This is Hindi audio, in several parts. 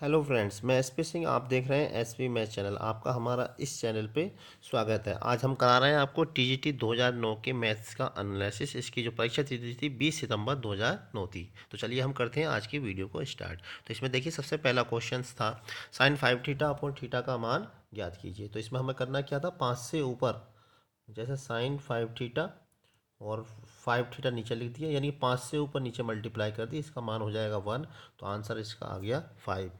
हेलो फ्रेंड्स मैं एस पी सिंह आप देख रहे हैं एस पी मैच चैनल आपका हमारा इस चैनल पे स्वागत है आज हम करा रहे हैं आपको टी टी जी दो हज़ार नौ के मैथ्स का एनालिसिस इसकी जो परीक्षा तिथि थी बीस सितंबर नौ थी तो चलिए हम करते हैं आज की वीडियो को स्टार्ट तो इसमें देखिए सबसे पहला क्वेश्चन था sine five theta upon theta का मान ज्ञात कीजिए तो इसमें हमें करना क्या था पाँच से ऊपर जैसे साइन फाइव थीटा और फाइव थीटा नीचे लिख दिया यानी पाँच से ऊपर नीचे मल्टीप्लाई कर दी इसका मान हो जाएगा वन तो आंसर इसका आ गया फाइव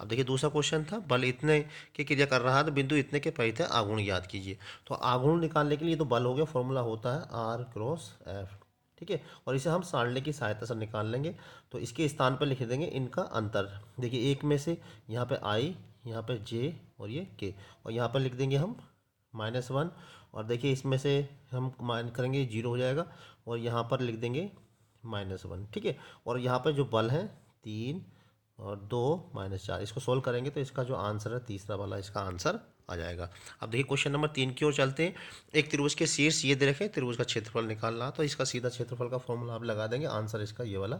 अब देखिए दूसरा क्वेश्चन था बल इतने की क्रिया कर रहा था बिंदु इतने के परित है आगुण याद कीजिए तो आगुण निकालने के लिए तो बल हो गया फॉर्मूला होता है आर क्रॉस एफ ठीक है और इसे हम साड़ने की सहायता से निकाल लेंगे तो इसके स्थान पर लिख देंगे इनका अंतर देखिए एक में से यहाँ पर आई यहाँ पर जे और ये के और यहाँ पर लिख देंगे हम माइनस वन और देखिए इसमें से हम माइन करेंगे जीरो हो जाएगा और यहाँ पर लिख देंगे माइनस वन ठीक है और यहाँ पर जो बल हैं तीन और दो माइनस चार इसको सोल्व करेंगे तो इसका जो आंसर है तीसरा वाला इसका आंसर आ जाएगा अब देखिए क्वेश्चन नंबर तीन की ओर चलते हैं एक त्रिभुज के शीर्ष ये दे रखें त्रिभुज का क्षेत्रफल निकालना तो इसका सीधा क्षेत्रफल का फॉर्मूला आप लगा देंगे आंसर इसका ये वाला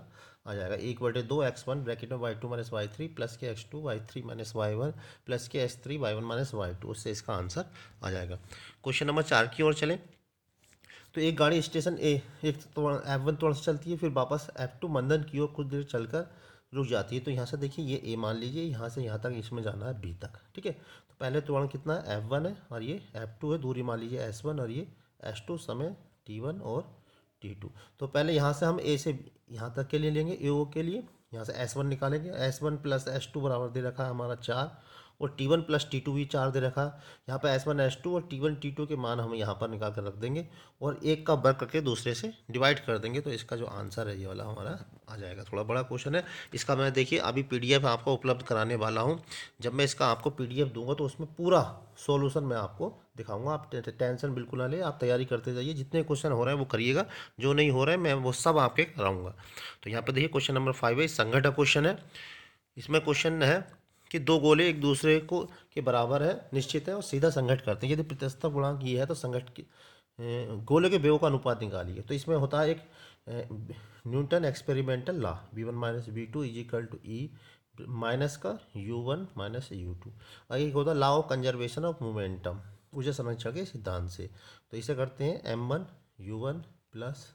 आ जाएगा एक बटे दो एक्स वन ब्रैकेट में Y two minus Y three plus के X two Y three minus Y one plus के X three Y one minus Y two उससे इसका आंसर आ जाएगा क्वेश्चन नंबर चार की ओर चलें तो एक गाड़ी स्टेशन ए एक एफ वन तोड़ से चलती है फिर वापस एफ टू मंदन की ओर कुछ देर चलकर रुक जाती है तो यहाँ से देखिए ये ए मान लीजिए यहाँ से यहाँ तक इसमें जाना है बी तक ठीक है तो पहले त्वरण कितना है एफ वन है और ये एफ टू है दूरी मान लीजिए एस वन और ये एस टू समय टी वन और टी टू तो पहले यहाँ से हम ए से यहाँ तक के लिए लेंगे ए ओ के लिए यहाँ से एस वन निकालेंगे S one plus S two बराबर दे रखा है हमारा चार और T one plus T two भी चार दे रखा यहाँ पर एस वन एस टू और टी वन टी टू के मान हम यहाँ पर निकाल कर रख देंगे और एक का वर्क करके दूसरे से डिवाइड कर देंगे तो इसका जो आंसर है ये वाला हमारा आ जाएगा थोड़ा बड़ा क्वेश्चन है इसका मैं देखिए अभी पी आपको उपलब्ध कराने वाला हूँ जब मैं इसका आपको पी दूंगा तो उसमें पूरा सोल्यूशन मैं आपको दिखाऊंगा आप टेंशन बिल्कुल ना ले आप तैयारी करते जाइए जितने क्वेश्चन हो रहे हैं वो करिएगा जो नहीं हो रहे हैं मैं वो सब आपके कराऊंगा तो यहाँ पर देखिए क्वेश्चन नंबर फाइव है संघटक क्वेश्चन है इसमें क्वेश्चन है कि दो गोले एक दूसरे को के बराबर है निश्चित है और सीधा संघट करते हैं यदि प्रतिस्थ गुणांक ये है तो संघट गोले के बेव का अनुपात निकालिए तो इसमें होता है एक Newton experimental law V one minus V two is equal to E e minus का U one minus U two और एक होता है law of conservation of momentum उसे समझ के सिद्धांत से तो इसे करते हैं M one U one plus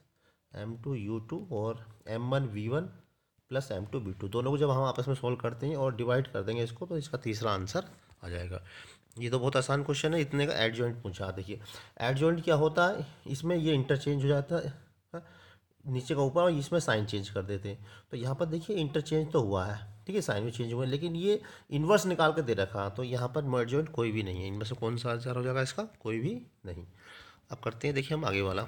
M two U two और M one V one plus M two B two दोनों को जब हम आपस में सोल्व करते हैं और डिवाइड कर देंगे इसको तो इसका तीसरा आंसर आ जाएगा ये तो बहुत आसान क्वेश्चन है इतने का एड जॉइंट पूछा देखिए एड जॉइंट क्या होता है इसमें ये इंटरचेंज हो जाता है हाँ, नीचे का ऊपर और इसमें साइन चेंज कर देते हैं तो यहाँ पर देखिए इंटरचेंज तो हुआ है ठीक है साइन भी चेंज हुआ है लेकिन ये इन्वर्स निकाल कर दे रखा तो यहाँ पर मर्ड जॉइंट कोई भी नहीं है इनमें से कौन सा आंसर हो जाएगा इसका कोई भी नहीं अब करते हैं देखिए हम आगे वाला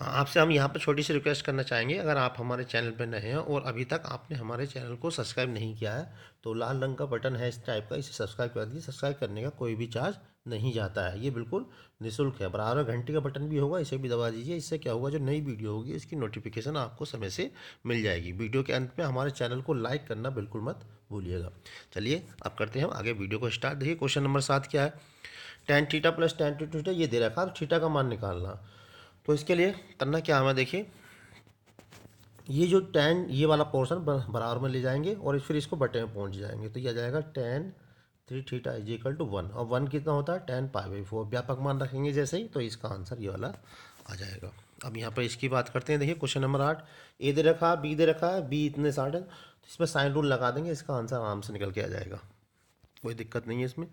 हाँ, आपसे हम यहाँ पर छोटी सी रिक्वेस्ट करना चाहेंगे अगर आप हमारे चैनल पर नए हैं और अभी तक आपने हमारे चैनल को सब्सक्राइब नहीं किया है तो लाल रंग का बटन है इस टाइप का इसे सब्सक्राइब कर दीजिए सब्सक्राइब करने का कोई भी चार्ज नहीं जाता है ये बिल्कुल निःशुल्क है बराबर घंटे का बटन भी होगा इसे भी दबा दीजिए इससे क्या होगा जो नई वीडियो होगी इसकी नोटिफिकेशन आपको समय से मिल जाएगी वीडियो के अंत में हमारे चैनल को लाइक करना बिल्कुल मत भूलिएगा चलिए अब करते हैं हम आगे वीडियो को स्टार्ट देखिए क्वेश्चन नंबर सात क्या है tan theta plus tan two theta ये दे रखा है अब थीटा का मान निकालना तो इसके लिए करना क्या हमें देखिए ये जो टेन ये वाला पोर्शन बराबर में ले जाएंगे और फिर इसको बटे में पहुंच जाएंगे तो यह जाएगा tan three theta is equal to one और वन कितना होता है टेन पाई बाई फोर व्यापक मान रखेंगे जैसे ही तो इसका आंसर ये वाला आ जाएगा अब यहाँ पर इसकी बात करते हैं देखिए क्वेश्चन नंबर आठ ए दे रखा बी दे रखा है बी इतने साठ है तो इसमें साइन रूल लगा देंगे इसका आंसर आराम से निकल के आ जाएगा कोई दिक्कत नहीं है इसमें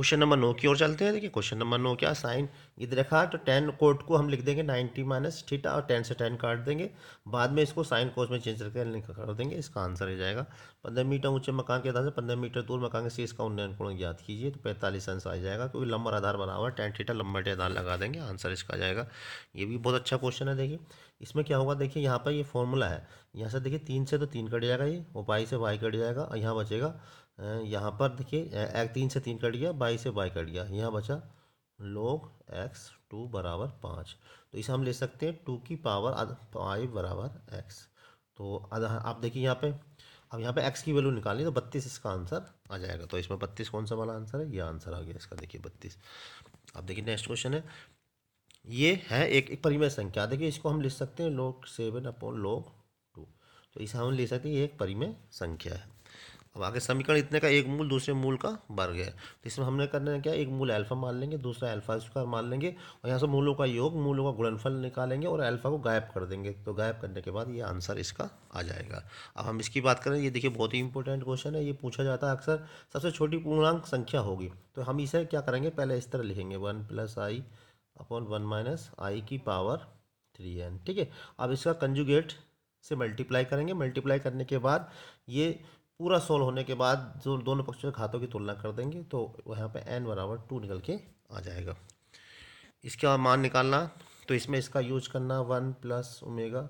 क्वेश्चन नंबर नौ की ओर चलते हैं देखिए क्वेश्चन नंबर नौ क्या साइन इधर रखा तो टेन कोट को हम लिख देंगे नाइन्टी माइनस थीटा और टेन से टेन काट देंगे बाद में इसको साइन कोस में चेंज करके लिख कर देंगे इसका आंसर हो जाएगा पंद्रह मीटर ऊंचे मकान के आधार से पंद्रह मीटर दूर मकान के इसका का उन्नयन कोण याद कीजिए तो पैंतालीस आंसर आ जाएगा क्योंकि लंबर आधार बना हुआ है टेन थीटा लंबर आधार लगा देंगे आंसर इसका आ जाएगा ये भी बहुत अच्छा क्वेश्चन है देखिए इसमें क्या होगा देखिए यहाँ पर ये फॉर्मूला है यहाँ से देखिए तीन से तो तीन कट जाएगा ये और वाई से वाई कट जाएगा और यहाँ बचेगा यहाँ पर देखिए एक तीन से तीन कट गया बाई से बाई कट गया यहाँ बचा लोग एक्स टू बराबर पाँच तो इसे हम ले सकते हैं टू की पावर फाइव बराबर एक्स तो आप देखिए यहाँ पे अब यहाँ पे एक्स की वैल्यू निकालनी तो बत्तीस इसका आंसर आ जाएगा तो इसमें बत्तीस कौन सा वाला आंसर है ये आंसर आ गया इसका देखिए बत्तीस अब देखिए नेक्स्ट क्वेश्चन है ये है एक एक परिमेय संख्या देखिए इसको हम लिख सकते हैं लोग सेवन अपॉन लोग टू तो इसे हम ले सकते हैं ये एक परिमेय संख्या है अब आगे समीकरण इतने का एक मूल दूसरे मूल का वर्ग है तो इसमें हमने करना है क्या एक मूल अल्फा मान लेंगे दूसरा अल्फा स्क्वायर मान लेंगे और यहाँ से मूलों का योग मूलों का गुणनफल निकालेंगे और अल्फा को गायब कर देंगे तो गायब करने के बाद ये आंसर इसका आ जाएगा अब हम इसकी बात करें ये देखिए बहुत ही इंपॉर्टेंट क्वेश्चन है ये पूछा जाता है अक्सर सबसे छोटी पूर्णांक संख्या होगी तो हम इसे क्या करेंगे पहले इस तरह लिखेंगे one plus I upon one minus I की पावर थ्री एन ठीक है अब इसका कंजुगेट से मल्टीप्लाई करेंगे मल्टीप्लाई करने के बाद ये पूरा सोल्व होने के बाद जो दोनों पक्षों के खातों की तुलना कर देंगे तो यहाँ पे एन बराबर टू निकल के आ जाएगा इसका मान निकालना तो इसमें इसका यूज करना one plus omega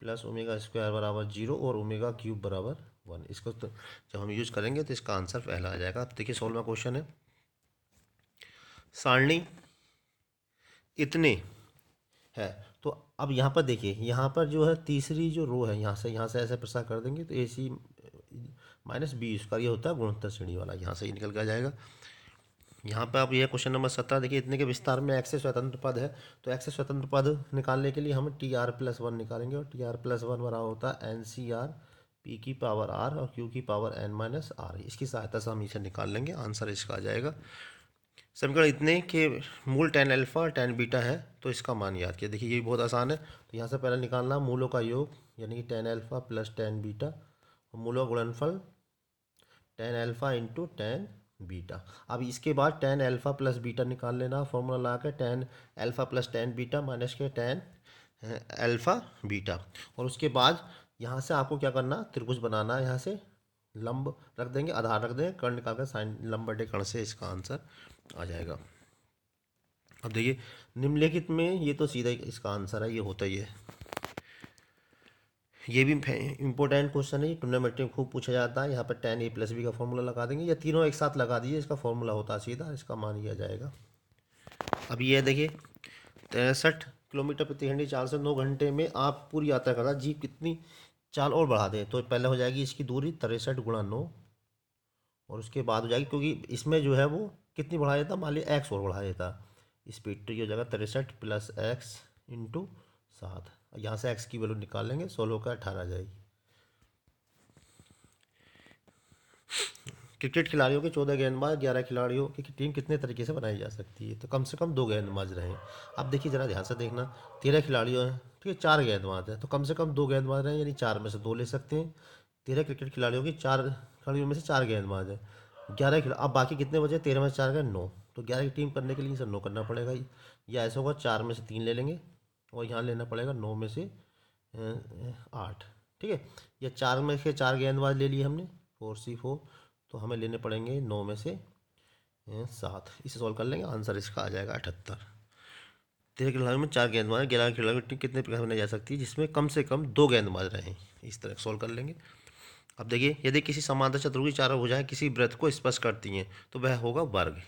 plus omega square बराबर जीरो और ओमेगा क्यूब बराबर वन इसको तो जब हम यूज करेंगे तो इसका आंसर पहला आ जाएगा अब देखिए सोलवा क्वेश्चन है सारणी इतने है तो अब यहाँ पर देखिए यहाँ पर जो है तीसरी जो रो है यहाँ से यहाँ से ऐसे प्रसार कर देंगे तो A C minus B square ये होता है गुणोत्तर श्रेणी वाला यहाँ से ही निकल के आ जाएगा यहाँ पे आप यह क्वेश्चन नंबर सत्रह देखिए इतने के विस्तार में एक्स स्वतंत्र पद है तो एक्स स्वतंत्र पद निकालने के लिए हम टी आर प्लस वन निकालेंगे और टी आर प्लस वन बराबर होता है एन सी आर पी की पावर आर और क्यू की पावर एन माइनस आर इसकी सहायता से हम इसे निकाल लेंगे आंसर इसका आ जाएगा समीकरण इतने के मूल टेन अल्फा और टेन बीटा है तो इसका मान याद किया देखिए ये बहुत आसान है तो यहाँ से पहले निकालना मूलों का योग यानी कि tan alpha plus tan beta मूलक गुणनफल tan alpha into tan beta अब इसके बाद टेन अल्फ़ा प्लस बीटा निकाल लेना फॉर्मूला ला के tan alpha plus tan beta minus के टेन अल्फ़ा बीटा और उसके बाद यहाँ से आपको क्या करना त्रिभुज बनाना है यहाँ से लंब रख देंगे आधार रख देंगे कर्ण निकाल कर साइन लंब बटे कर्ण से इसका आंसर आ जाएगा अब देखिए निम्नलिखित में ये तो सीधा इसका आंसर है ये होता ही है ये भी इंपॉर्टेंट क्वेश्चन है टूर्नामेंट में खूब पूछा जाता है यहाँ पर टेन ए प्लस बी का फॉर्मूला लगा देंगे या तीनों एक साथ लगा दीजिए इसका फॉर्मूला होता है सीधा इसका मान लिया जाएगा अब ये देखिए तिरसठ किलोमीटर प्रति घंटे चाल से नौ घंटे में आप पूरी यात्रा करना जीप कितनी चाल और बढ़ा दें तो पहले हो जाएगी इसकी दूरी तिरसठ गुणा नौ और उसके बाद हो जाएगी क्योंकि इसमें जो है वो कितनी बढ़ा देता मान लिया एक्स और बढ़ा देता स्पीड तो ये हो जाएगा तिरसठ प्लस एक्स इंटू सात यहाँ से एक्स की वैल्यू निकाल लेंगे सोलह का अठारह आ जाएगी क्रिकेट खिलाड़ियों के चौदह गेंदबाज ग्यारह खिलाड़ियों की टीम कितने तरीके से बनाई जा सकती है तो कम से कम दो गेंदबाज रहें आप देखिए ज़रा ध्यान से देखना तेरह खिलाड़ियों हैं ठीक है चार गेंदबाज हैं तो कम से कम दो गेंदबाज रहें यानी चार में से दो ले सकते हैं तेरह क्रिकेट खिलाड़ियों की चार खिलाड़ियों में से चार गेंदबाज हैं ग्यारह खिलाड़ी अब बाकी कितने बजे तेरह में से चार गए नौ तो ग्यारह की टीम करने के लिए सर नौ करना पड़ेगा या ऐसा होगा चार में से तीन ले लेंगे और यहाँ लेना पड़ेगा नौ में से आठ ठीक है या चार में से चार गेंदबाज ले लिए हमने फोर सी फोर तो हमें लेने पड़ेंगे नौ में से सात इसे सॉल्व कर लेंगे आंसर इसका आ जाएगा अठहत्तर तेरह खिलाड़ियों में चार गेंदबाज ग्यारह खिलाड़ियों की टीम कितने प्रकार बनाई जा सकती है जिसमें कम से कम दो गेंदबाज रहें इस तरह सॉल्व कर लेंगे अब देखिए यदि किसी समांतर चतुर्भुज चारों भुजाएं किसी वृत्त को स्पर्श करती हैं तो वह होगा वर्ग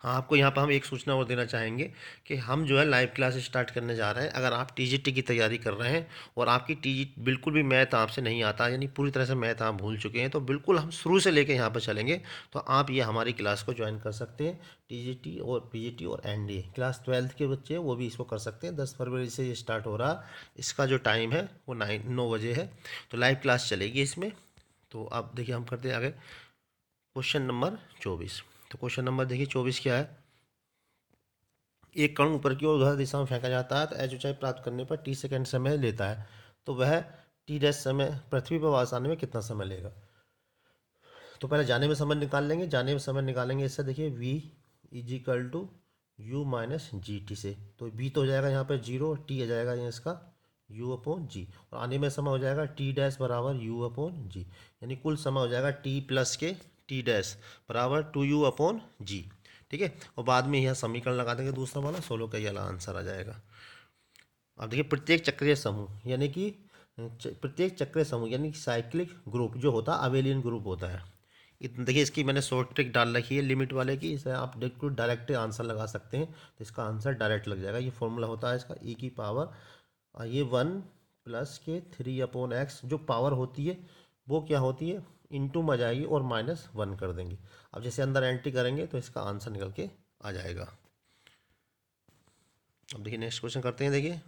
हाँ आपको यहाँ पर हम एक सूचना और देना चाहेंगे कि हम जो है लाइव क्लास स्टार्ट करने जा रहे हैं अगर आप टी की तैयारी कर रहे हैं और आपकी टी बिल्कुल भी मैथ आपसे नहीं आता यानी पूरी तरह से मैथ आप भूल चुके हैं तो बिल्कुल हम शुरू से लेकर यहाँ पर चलेंगे तो आप ये हमारी क्लास को ज्वाइन कर सकते हैं टी और पी और एन क्लास ट्वेल्थ के बच्चे वो भी इसको कर सकते हैं दस फरवरी से ये स्टार्ट हो रहा इसका जो टाइम है वो नाइन नौ बजे है तो लाइव क्लास चलेगी इसमें तो आप देखिए हम करते हैं आगे क्वेश्चन नंबर चौबीस तो क्वेश्चन नंबर देखिए चौबीस क्या है एक कण ऊपर की ओर उधर दिशा में फेंका जाता है तो एच ऊंचाई प्राप्त करने पर टी सेकेंड समय लेता है तो वह टी डैश समय पृथ्वी पर वापस आने में कितना समय लेगा तो पहले जाने में समय निकाल लेंगे जाने में समय निकालेंगे इससे देखिए V is equal to U minus G T से तो वी तो हो जाएगा यहाँ पर जीरो टी आ जाएगा यहाँ इसका यू अपोन जी और आने में समय हो जाएगा टी डैश बराबर यू अपोन जी यानी कुल समय हो जाएगा टी प्लस के टी डैश बराबर टू यू अपॉन जी ठीक है और बाद में यह समीकरण लगा देंगे दूसरा वाला सोलो का वाला आंसर आ जाएगा अब देखिए प्रत्येक चक्रीय समूह यानी कि प्रत्येक चक्रीय समूह यानी कि साइक्लिक ग्रुप जो होता है अवेलियन ग्रुप होता है इतना देखिए इसकी मैंने शॉर्ट ट्रिक डाल रखी है लिमिट वाले की इसे आप डायरेक्ट डायरेक्ट आंसर लगा सकते हैं तो इसका आंसर डायरेक्ट लग जाएगा ये फॉर्मूला होता है इसका ई e की पावर ये वन प्लस के थ्री अपॉन एक्स जो पावर होती है वो क्या होती है इंटू में जाएगी और माइनस वन कर देंगे अब जैसे अंदर एंट्री करेंगे तो इसका आंसर निकल के आ जाएगा अब देखिए नेक्स्ट क्वेश्चन करते हैं देखिए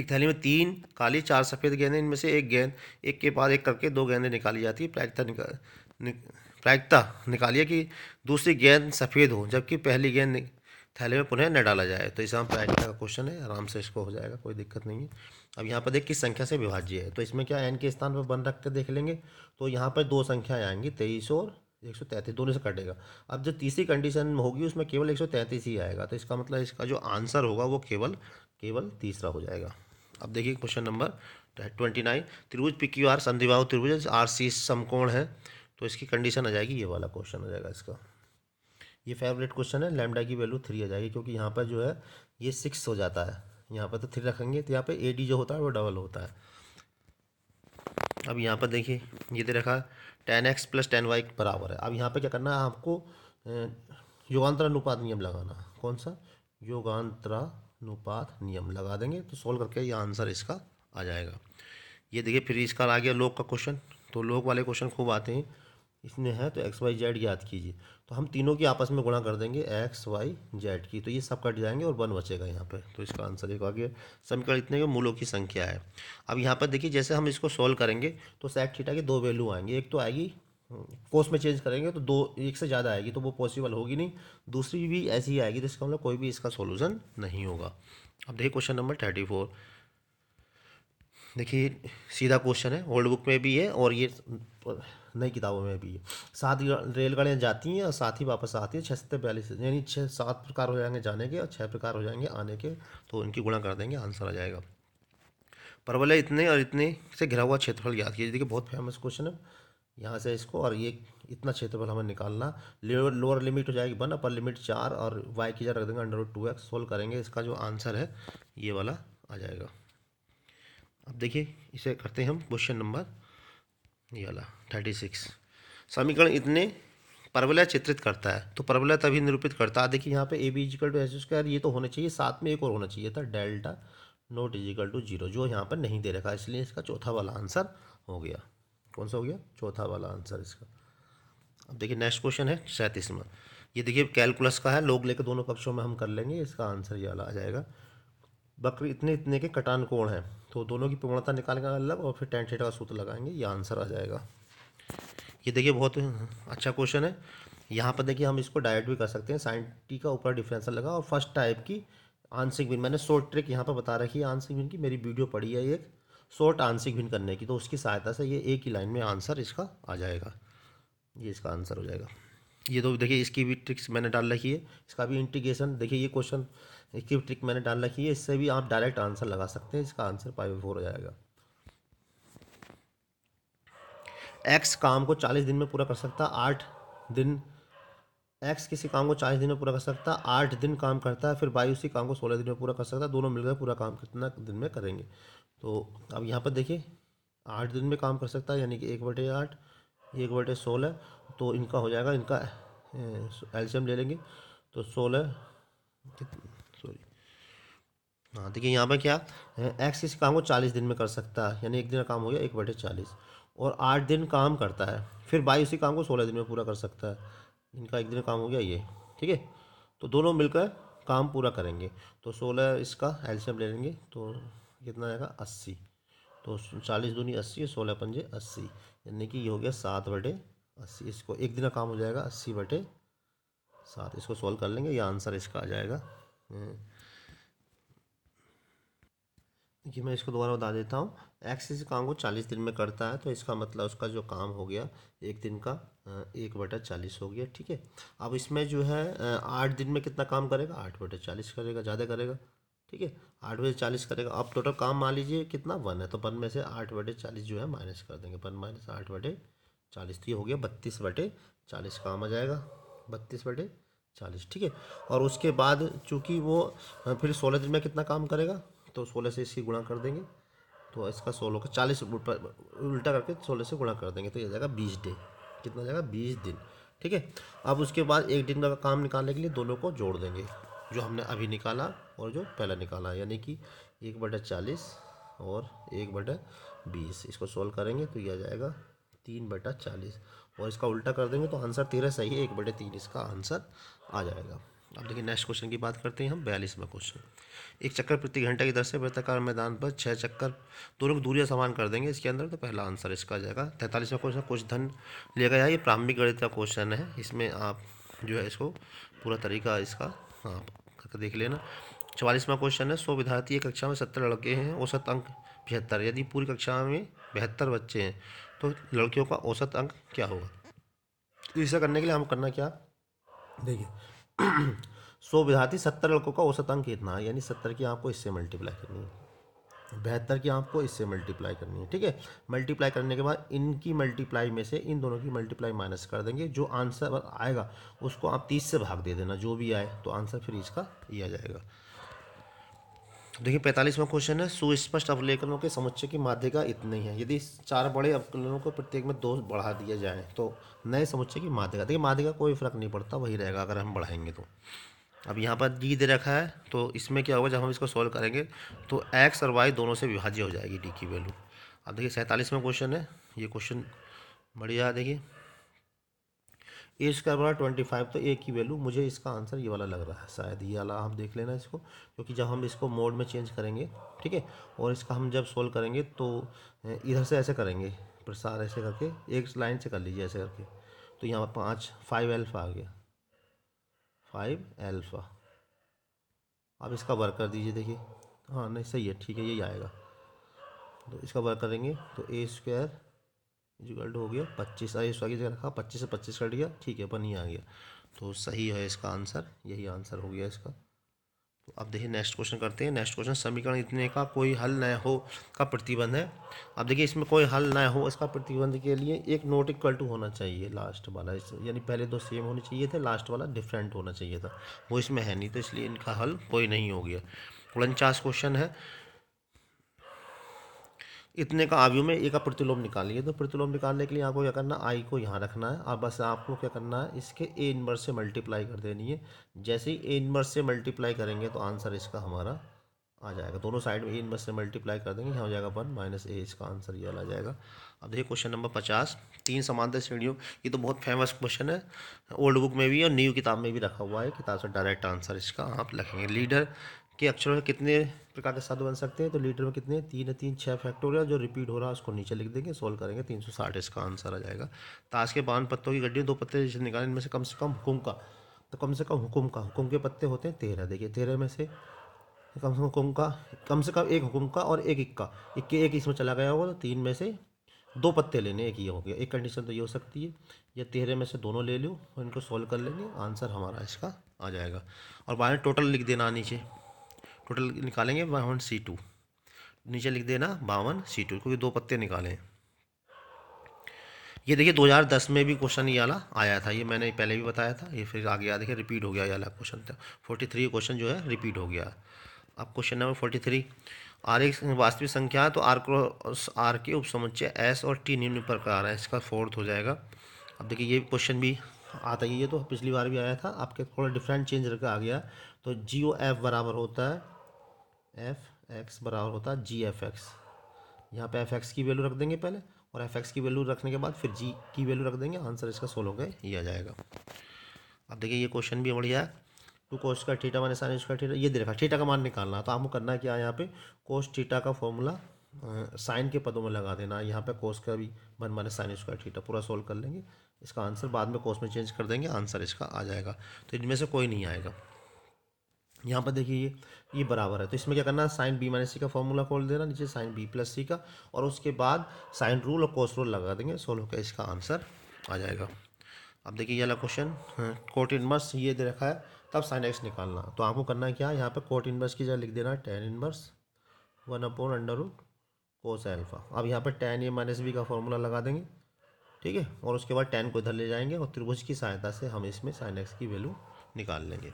एक थैली में तीन काली चार सफ़ेद गेंदें इनमें से एक गेंद एक के बाद एक करके दो गेंदें निकाली जाती है प्रायिकता निकाल नि, प्रायिकता निकालिए कि दूसरी गेंद सफ़ेद हो जबकि पहली गेंद थैले में पुनः न डाला जाए तो इस पर आइडिया का क्वेश्चन है आराम से इसको हो जाएगा कोई दिक्कत नहीं है अब यहाँ पर देख किस संख्या से विभाज्य है तो इसमें क्या एन के स्थान पर रख रखते देख लेंगे तो यहाँ पर दो संख्याएं आएंगी तेईस और एक सौ तैंतीस दोनों से कटेगा अब जो तीसरी कंडीशन होगी उसमें केवल एक सौ तैंतीस ही आएगा तो इसका मतलब इसका जो आंसर होगा वो केवल केवल तीसरा हो जाएगा अब देखिए क्वेश्चन नंबर ट्वेंटी नाइन त्रिभुज पी क्यू आर संधिभाव त्रिभुज आर सी समकोण है तो इसकी कंडीशन आ जाएगी ये वाला क्वेश्चन आ जाएगा इसका ये फेवरेट क्वेश्चन है लेमडा की वैल्यू थ्री आ जाएगी क्योंकि यहाँ पर जो है ये सिक्स हो जाता है यहाँ पर तो थ्री रखेंगे तो यहाँ पर ए डी जो होता है वो डबल होता है अब यहाँ पर देखिए ये दे रखा tan X plus tan Y बराबर है अब यहाँ पर क्या करना है आपको अनुपात नियम लगाना कौन सा योगांतरानुपात नियम लगा देंगे तो सोल्व करके ये आंसर इसका आ जाएगा ये देखिए फिर इसका आ गया लोक का क्वेश्चन तो लोक वाले क्वेश्चन खूब आते हैं इसमें है तो एक्स वाई जेड याद कीजिए तो हम तीनों की आपस में गुणा कर देंगे एक्स वाई जेड की तो ये सब कट जाएंगे और वन बचेगा यहाँ पर तो इसका आंसर एक आगे समीकरण इतने के मूलों की संख्या है अब यहाँ पर देखिए जैसे हम इसको सोल्व करेंगे तो सेट थीटा के दो वैल्यू आएंगे एक तो आएगी कोर्स हम्म, में चेंज करेंगे तो दो एक से ज़्यादा आएगी तो वो पॉसिबल होगी नहीं दूसरी भी ऐसी ही आएगी तो इसका मतलब कोई भी इसका सोल्यूशन नहीं होगा अब देखिए क्वेश्चन नंबर थर्टी फोर देखिए सीधा क्वेश्चन है ओल्ड बुक में भी है और ये नई किताबों में भी सात रेलगाड़ियाँ जाती हैं और साथ ही वापस आती है छः सत्तर बयालीस यानी छः सात प्रकार हो जाएंगे जाने के और छः प्रकार हो जाएंगे आने के तो उनकी गुणा कर देंगे आंसर आ जाएगा परवल इतने और इतने से घिरा हुआ क्षेत्रफल याद कीजिए देखिए बहुत फेमस क्वेश्चन है यहाँ से इसको और ये इतना क्षेत्रफल हमें निकालना लोअर लोअर लिमिट हो जाएगी वन अपर लिमिट चार और वाई की जगह रख देंगे अंडर टू एक्स सोल्व करेंगे इसका जो आंसर है ये वाला आ जाएगा अब देखिए इसे करते हैं हम क्वेश्चन नंबर ये वाला थर्टी सिक्स समीकरण इतने परवलय चित्रित करता है तो परवलय तभी निरूपित करता है देखिए यहाँ पे A B is equal to S square ये तो होना चाहिए साथ में एक और होना चाहिए था delta not is equal to zero जो यहाँ पर नहीं दे रखा इसलिए इसका चौथा वाला आंसर हो गया कौन सा हो गया चौथा वाला आंसर इसका अब देखिए नेक्स्ट क्वेश्चन है सैंतीस में ये देखिए कैलकुलस का है लोग लेकर दोनों कक्षों में हम कर लेंगे इसका आंसर ये वाला आ जाएगा बकरी इतने इतने के कटान कोण हैं तो दोनों की प्रवणता निकालेंगे अलग मतलब और फिर टेन थीटा का सूत्र लगाएंगे ये आंसर आ जाएगा ये देखिए बहुत अच्छा क्वेश्चन है यहाँ पर देखिए हम इसको डायरेक्ट भी कर सकते हैं साइन टी का ऊपर डिफ्रेंसर लगा और फर्स्ट टाइप की आंशिक भिन्न मैंने शॉर्ट ट्रिक यहाँ पर बता रखी है आंशिक भिन्न की मेरी वीडियो पड़ी है एक शॉर्ट आंशिक भिन्न करने की तो उसकी सहायता से ये एक ही लाइन में आंसर इसका आ जाएगा ये इसका आंसर हो जाएगा ये तो देखिए इसकी भी ट्रिक्स मैंने डाल रखी है इसका भी इंटीग्रेशन देखिए ये क्वेश्चन एक ही ट्रिक मैंने डाल रखी है इससे भी आप डायरेक्ट आंसर लगा सकते हैं इसका आंसर पाई बाई फोर हो जाएगा एक्स काम को चालीस दिन में पूरा कर सकता आठ दिन एक्स किसी काम को चालीस दिन में पूरा कर सकता है आठ दिन काम करता है फिर बाई उसी काम को सोलह दिन में पूरा कर सकता है दोनों मिलकर पूरा काम कितना दिन में करेंगे तो अब यहाँ पर देखिए आठ दिन में काम कर सकता है यानी कि एक बटे आठ एक बटे सोलह तो इनका हो जाएगा इनका एल्शियम ले लेंगे तो सोलह हाँ देखिए यहाँ पे क्या एक्स इस काम को चालीस दिन में कर सकता है यानी एक दिन का काम हो गया एक बटे चालीस और आठ दिन काम करता है फिर बाई उसी काम को सोलह दिन में पूरा कर सकता है इनका एक दिन काम हो गया ये ठीक है तो दोनों मिलकर काम पूरा करेंगे तो सोलह इसका एल्शियम ले लेंगे तो कितना आएगा अस्सी तो चालीस दूनी अस्सी सोलह पंजे अस्सी यानी कि ये हो गया सात बटे अस्सी इसको एक दिन का काम हो जाएगा अस्सी बटे सात इसको सॉल्व कर लेंगे ये आंसर इसका आ जाएगा कि मैं इसको दोबारा बता देता हूँ एक्स इस काम को चालीस दिन में करता है तो इसका मतलब उसका जो काम हो गया एक दिन का एक बटा चालीस हो गया ठीक है अब इसमें जो है आठ दिन में कितना काम करेगा आठ बटा चालीस करेगा ज़्यादा करेगा ठीक है आठ बटे चालीस करेगा अब टोटल काम मान लीजिए कितना वन है तो वन में से आठ बटे चालीस जो है माइनस कर देंगे वन माइनस आठ बटे चालीस तो ये हो गया बत्तीस बटे चालीस काम आ जाएगा बत्तीस बटे चालीस ठीक है और उसके बाद चूँकि वो फिर सोलह दिन में कितना काम करेगा तो सोलह से इसकी गुणा कर देंगे तो इसका सोलह का चालीस उल्टा करके सोलह से गुणा कर देंगे तो ये जाएगा बीस डे कितना जाएगा बीस दिन ठीक है अब उसके बाद एक दिन का काम निकालने के लिए दोनों को जोड़ देंगे जो हमने अभी निकाला और जो पहला निकाला यानी कि एक बटा चालीस और एक बटे बीस इसको सोल्व करेंगे तो यह आ जाएगा तीन बटा चालीस और इसका उल्टा कर देंगे तो आंसर तेरह सही है एक बटे तीन इसका आंसर आ जाएगा अब देखिए नेक्स्ट क्वेश्चन की बात करते हैं हम बयालीसवा क्वेश्चन एक चक्कर प्रति घंटा की दर से वृत्ताकार मैदान पर छः चक्कर दोनों की दूरियाँ समान कर देंगे इसके अंदर तो पहला आंसर इसका आ जाएगा तैंतालीसवा क्वेश्चन कुछ धन लिया गया ये प्रारंभिक गणित का क्वेश्चन है इसमें आप जो है इसको पूरा तरीका इसका आप हाँ, करके देख लेना चवालीसवा क्वेश्चन है सौ विद्यार्थी कक्षा में सत्तर लड़के हैं औसत अंक बिहत्तर यदि पूरी कक्षा में बेहत्तर बच्चे हैं तो लड़कियों का औसत अंक क्या होगा तो इसे करने के लिए हम करना क्या देखिए सौ विधाती सत्तर लड़कों का औसत अंक इतना है यानी सत्तर की आपको इससे मल्टीप्लाई करनी है बेहतर की आपको इससे मल्टीप्लाई करनी है ठीक है मल्टीप्लाई करने के बाद इनकी मल्टीप्लाई में से इन दोनों की मल्टीप्लाई माइनस कर देंगे जो आंसर आएगा उसको आप तीस से भाग दे देना जो भी आए तो आंसर फिर इसका ये आ जाएगा देखिए पैंतालीसवां क्वेश्चन है सुस्पष्ट अवलेखनों के समुच्चय की माध्यिका इतनी है यदि चार बड़े अवकलनों को प्रत्येक में दो बढ़ा दिया जाए तो नए समुच्चय की माध्यिका देखिए माध्यिका कोई फर्क नहीं पड़ता वही रहेगा अगर हम बढ़ाएंगे तो अब यहाँ पर डी दे रखा है तो इसमें क्या होगा जब हम इसको सॉल्व करेंगे तो एक्स और वाई दोनों से विभाज्य हो जाएगी डी की वैल्यू अब देखिए सैंतालीसवा क्वेश्चन है ये क्वेश्चन बढ़िया देखिए ए स्क्वायर बड़ा ट्वेंटी फाइव तो ए की वैल्यू मुझे इसका आंसर ये वाला लग रहा है शायद ये वाला आप देख लेना इसको क्योंकि जब हम इसको मोड में चेंज करेंगे ठीक है और इसका हम जब सोल्व करेंगे तो इधर से ऐसे करेंगे प्रसार ऐसे करके एक लाइन से कर लीजिए ऐसे करके तो यहाँ पर पाँच फाइव एल्फ़ा आ गया फाइव एल्फ़ा आप इसका वर्क कर दीजिए देखिए हाँ नहीं सही है ठीक है यही आएगा तो इसका वर्क करेंगे तो ए स्क्वायर इजिकल टू हो गया पच्चीस आई उसका जगह रखा पच्चीस से पच्चीस कट गया ठीक है अपन ही आ गया तो सही है इसका आंसर यही आंसर हो गया इसका तो अब देखिए नेक्स्ट क्वेश्चन करते हैं नेक्स्ट क्वेश्चन समीकरण इतने का कोई हल न हो का प्रतिबंध है अब देखिए इसमें कोई हल न हो इसका प्रतिबंध के लिए एक नोट इक्वल टू होना चाहिए लास्ट वाला इस यानी पहले दो सेम होने चाहिए थे लास्ट वाला डिफरेंट होना चाहिए था वो इसमें है नहीं तो इसलिए इनका हल कोई नहीं हो गया उनचास क्वेश्चन है इतने का आव्यू में एक का प्रतिलोम निकालिए तो प्रतिलोम निकालने के लिए आपको क्या करना है आई को यहाँ रखना है और बस आपको क्या करना है इसके ए इनवर्स से मल्टीप्लाई कर देनी है जैसे ही ए इनवर्स से मल्टीप्लाई करेंगे तो आंसर इसका हमारा आ जाएगा दोनों साइड में ए इनवर्स से मल्टीप्लाई कर देंगे यहाँ हो जाएगा वन माइनस ए इसका आंसर ये आ जाएगा अब देखिए क्वेश्चन नंबर पचास तीन समांतर श्रेणियों ये तो बहुत फेमस क्वेश्चन है ओल्ड बुक में भी और न्यू किताब में भी रखा हुआ है किताब से डायरेक्ट आंसर इसका आप लिखेंगे लीडर के अक्षरों में कितने प्रकार के शब्द बन सकते हैं तो लीटर में कितने तीन तीन छः फैक्टोरियल जो रिपीट हो रहा है उसको नीचे लिख देंगे सोल्व करेंगे तीन सौ साठ इसका आंसर आ जाएगा ताश के बावन पत्तों की गड्डी दो पत्ते जैसे निकालें इनमें से कम से कम हुकुम का तो कम से कम हुकुम का हुकुम के पत्ते होते हैं तेरह देखिए तेरह में से कम से कम हुकुम का कम से कम एक हुकुम का और एक इक्का इक्के एक इसमें चला गया होगा तो तीन में से दो पत्ते लेने एक ये हो गया एक कंडीशन तो ये हो सकती है या तेरह में से दोनों ले लो और इनको सोल्व कर लेंगे आंसर हमारा इसका आ जाएगा और बाहर टोटल लिख देना नीचे टोटल निकालेंगे बावन सी टू नीचे लिख देना बावन सी टू क्योंकि दो पत्ते निकाले हैं ये देखिए 2010 में भी क्वेश्चन ये वाला आया था ये मैंने पहले भी बताया था ये फिर आ गया देखिए रिपीट हो गया ये वाला क्वेश्चन था फोर्टी थ्री क्वेश्चन जो है रिपीट हो गया अब question number forty three R एक वास्तविक संख्या है तो आर क्रॉस आर के उपसमुच्चय एस और टी निम्न प्रकार है इसका फोर्थ हो जाएगा अब देखिए ये क्वेश्चन भी आता ही ये तो पिछली बार भी आया था आपके थोड़ा डिफरेंट चेंज करके आ गया तो जी ओ एफ बराबर होता है एफ एक्स बराबर होता है जी एफ एक्स यहाँ पर एफ एक्स की वैल्यू रख देंगे पहले और एफ एक्स की वैल्यू रखने के बाद फिर जी की वैल्यू रख देंगे आंसर इसका सोल्व के ये आ जाएगा अब देखिए ये क्वेश्चन भी बढ़िया है टू कोस का ठीटा माने साइन स्क्वायर ठीटा ये दे रखा का मान निकालना तो आपको करना क्या है यहाँ पे कोस ठीटा का फॉर्मूला साइन के पदों में लगा देना यहाँ पे कोस का भी मन माने साइन स्क्वायर ठीटा पूरा सोल्व कर लेंगे इसका आंसर बाद में कोस में चेंज कर देंगे आंसर इसका आ जाएगा तो इनमें से कोई नहीं आएगा यहाँ पर देखिए ये ये बराबर है तो इसमें क्या करना है साइन बी माइनस सी का फॉर्मूला खोल देना नीचे साइन बी प्लस सी का और उसके बाद साइन रूल और कोस रूल लगा देंगे सोलो का इसका आंसर आ जाएगा अब देखिए ये वाला क्वेश्चन कोट इनवर्स ये दे रखा है तब साइन एक्स निकालना तो आपको करना क्या है यहाँ पर कोट इनवर्स की जगह लिख देना tan inverse one upon under root cos alpha अब यहाँ पर टेन ए माइनस बी का फॉर्मूला लगा देंगे ठीक है और उसके बाद टेन को इधर ले जाएंगे और त्रिभुज की सहायता से हम इसमें साइन एक्स की वैल्यू निकाल लेंगे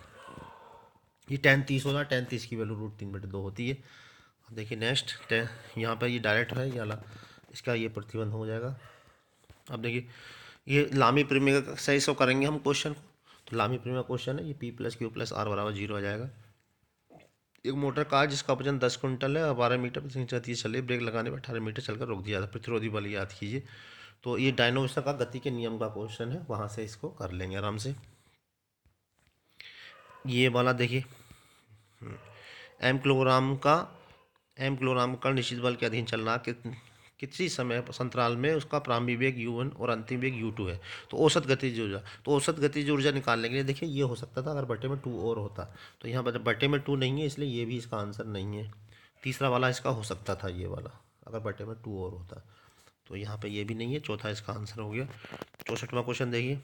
ये टेन तीस होगा टेन तीस की वैल्यू रूट तीन बटे दो होती है अब देखिए नेक्स्ट टेन यहाँ पर ये डायरेक्ट है यहाँ इसका ये प्रतिबंध हो जाएगा अब देखिए ये लामी प्रेमी का सही सौ करेंगे हम क्वेश्चन को तो लामी प्रेमी का क्वेश्चन है ये P plus Q plus R बराबर जीरो आ जाएगा एक मोटर कार जिसका वजन दस क्विंटल है बारह मीटर प्रति गति चले ब्रेक लगाने पर अठारह मीटर चलकर रोक दिया था प्रतिरोधी बल याद कीजिए तो ये डायनोमिशन का गति के नियम का क्वेश्चन है वहाँ से इसको कर लेंगे आराम से ये वाला देखिए एम क्लोराम का एम क्लोग्राम का निश्चित बल के अधीन चलना कि, किसी समय संतराल में उसका प्रारंभिक वेग यू वन और अंतिम वेग यू टू है तो औसत गतिज ऊर्जा तो औसत गतिज ऊर्जा निकालने के लिए देखिए ये हो सकता था अगर बटे में टू और होता तो यहाँ पर बटे में टू नहीं है इसलिए ये भी इसका आंसर नहीं है तीसरा वाला इसका हो सकता था ये वाला अगर बटे में टू और होता तो यहाँ पर ये भी नहीं है चौथा इसका आंसर हो गया चौसठवा क्वेश्चन देखिए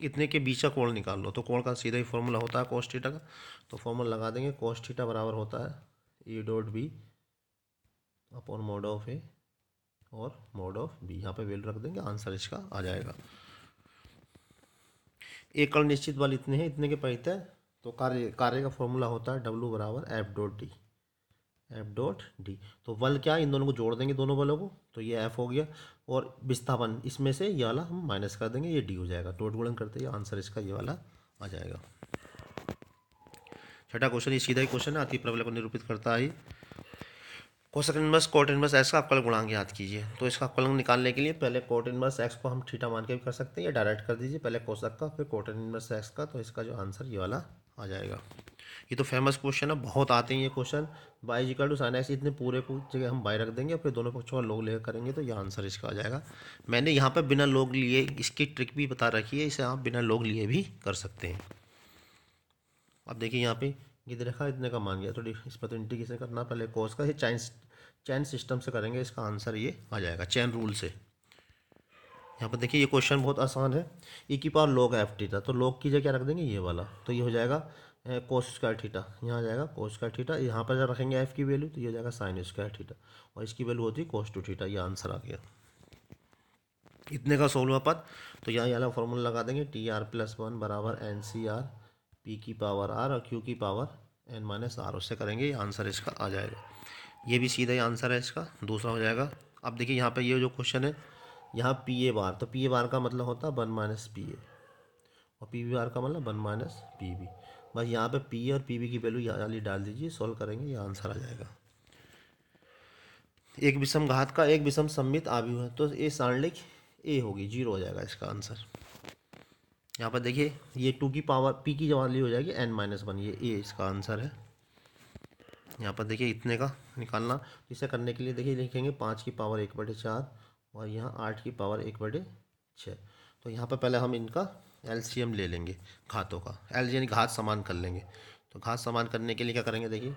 इतने के बीच का कोण निकाल लो तो कोण का सीधा ही फॉर्मूला होता है कॉस थीटा का तो फॉर्मूला लगा देंगे कॉस थीटा बराबर होता है A dot B upon mod of A और मोड ऑफ बी यहाँ पे वेल रख देंगे आंसर इसका आ जाएगा एकल निश्चित बल इतने हैं इतने के है तो कार्य कार्य का फॉर्मूला होता है डब्लू बराबर F dot D F dot D तो बल क्या इन दोनों को जोड़ देंगे दोनों बलों को तो ये एफ हो गया और विस्थापन इसमें से ये वाला हम माइनस कर देंगे ये डी हो जाएगा टोट गुणन करते ही आंसर इसका ये वाला आ जाएगा छठा क्वेश्चन ये सीधा ही क्वेश्चन है अति प्रबल को निरूपित करता है cosec inverse cot inverse X का कल गुणांग याद कीजिए तो इसका अवकलन निकालने के लिए पहले कोट इनवर्स एक्स को हम ठीठा मान के भी कर सकते हैं या डायरेक्ट कर दीजिए पहले कोशक का फिर कोट इनवर्स एक्स का तो इसका जो आंसर ये वाला आ जाएगा ये तो फेमस क्वेश्चन है बहुत आते हैं ये question by is equal to sine X इतने पूरे जगह हम बाई रख देंगे फिर दोनों पक्षों का लोग लेकर करेंगे तो ये आंसर इसका आ जाएगा मैंने यहाँ पर बिना लोग लिए इसकी ट्रिक भी बता रखी है इसे आप बिना लोग लिए भी कर सकते हैं अब देखिए यहाँ पे ये देखा इतने का मान गया तो इस पर तो इंटीग्रेशन करना पहले कोर्स का चैन चैन सिस्टम से करेंगे इसका आंसर ये आ जाएगा चैन रूल से यहाँ पर देखिए ये क्वेश्चन बहुत आसान है ई की पावर लॉग एफ टी था तो लॉग की जगह क्या रख देंगे ये वाला तो ये हो जाएगा कोस स्क्वायर थीटा यहाँ आ जाएगा कोस स्क्वायर थीटा यहाँ पर जब रखेंगे एफ की वैल्यू तो ये जाएगा साइन स्क्वायर थीटा और इसकी वैल्यू होती है कोस टू थीटा ये आंसर आ गया इतने का सोलवा पद तो यहाँ यहाँ फॉर्मूला लगा देंगे टी आर प्लस वन बराबर एन सी आर पी की पावर आर और क्यू की पावर एन माइनस आर उससे करेंगे ये आंसर इसका आ जाएगा ये भी सीधा ही आंसर है इसका दूसरा हो जाएगा अब देखिए यहाँ पर ये जो क्वेश्चन है यहाँ पी ए बार तो पी ए बार का मतलब होता है वन माइनस पी ए और पी बी बार का मतलब वन माइनस पी बी बस यहाँ पे पी और पी की वैल्यू यहाँ वाली डाल दीजिए सॉल्व करेंगे ये आंसर आ जाएगा एक विषम घात का एक विषम सम्मित आव्यूह है तो ये सारणिक ए होगी जीरो हो जाएगा इसका आंसर यहाँ पर देखिए ये टू की पावर पी की ली हो जाएगी एन माइनस वन ये ए इसका आंसर है यहाँ पर देखिए इतने का निकालना इसे करने के लिए देखिए लिखेंगे पाँच की पावर एक बटे चार और यहाँ आठ की पावर एक बटे छः तो यहाँ पर पहले हम इनका एल ले लेंगे घातों का एल यानी घात समान कर लेंगे तो घात समान करने के लिए क्या करेंगे देखिए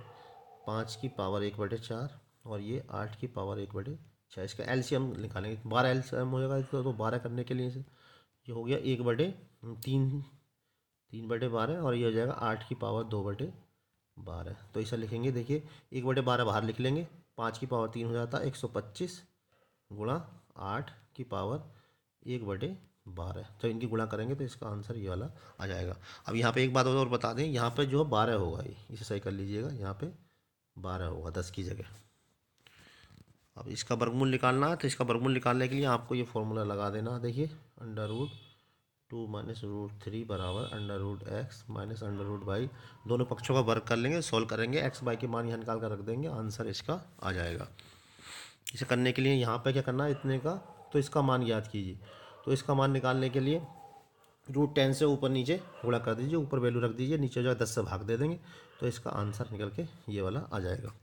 पाँच की पावर एक बटे चार और ये आठ की पावर एक बटे छः इसका एलसीएम निकालेंगे बारह जाएगा इसका तो बारह करने के लिए ये हो गया एक बटे तीन तीन बटे बारह और ये हो जाएगा आठ की पावर दो बटे बारह तो ऐसा लिखेंगे देखिए एक बटे बारह बाहर लिख लेंगे पाँच की पावर तीन हो जाता है एक सौ पच्चीस गुणा आठ की पावर एक बटे बारह जब तो इनकी गुणा करेंगे तो इसका आंसर ये वाला आ जाएगा अब यहाँ पे एक बात और बता दें यहाँ पे जो बारह होगा ये इसे सही कर लीजिएगा यहाँ पे बारह होगा दस की जगह अब इसका वर्गमूल निकालना है तो इसका वर्गमूल निकालने के लिए आपको ये फॉर्मूला लगा देना देखिए under root two minus root three बराबर under root X minus under root Y दोनों पक्षों का वर्ग कर लेंगे सॉल्व करेंगे एक्स वाई के मान यहाँ निकाल कर रख देंगे आंसर इसका आ जाएगा इसे करने के लिए यहाँ पे क्या करना है इतने का तो इसका मान याद कीजिए तो इसका मान निकालने के लिए रूट टेन से ऊपर नीचे गुणा कर दीजिए ऊपर वैल्यू रख दीजिए नीचे जो है दस से भाग दे देंगे तो इसका आंसर निकल के ये वाला आ जाएगा